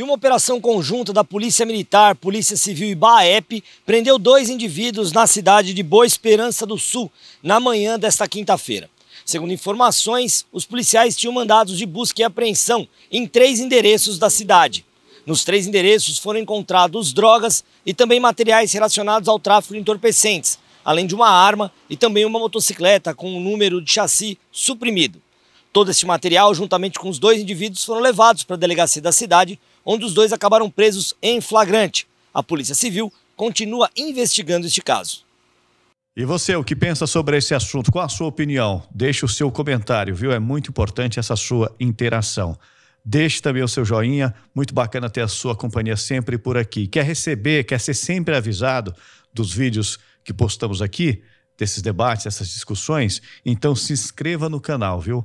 E uma operação conjunta da Polícia Militar, Polícia Civil e BAEP prendeu dois indivíduos na cidade de Boa Esperança do Sul na manhã desta quinta-feira. Segundo informações, os policiais tinham mandados de busca e apreensão em três endereços da cidade. Nos três endereços foram encontrados drogas e também materiais relacionados ao tráfico de entorpecentes, além de uma arma e também uma motocicleta com o número de chassi suprimido. Todo este material, juntamente com os dois indivíduos, foram levados para a delegacia da cidade, onde os dois acabaram presos em flagrante. A Polícia Civil continua investigando este caso. E você, o que pensa sobre esse assunto? Qual a sua opinião? Deixe o seu comentário, viu? É muito importante essa sua interação. Deixe também o seu joinha, muito bacana ter a sua companhia sempre por aqui. Quer receber, quer ser sempre avisado dos vídeos que postamos aqui, desses debates, essas discussões? Então se inscreva no canal, viu?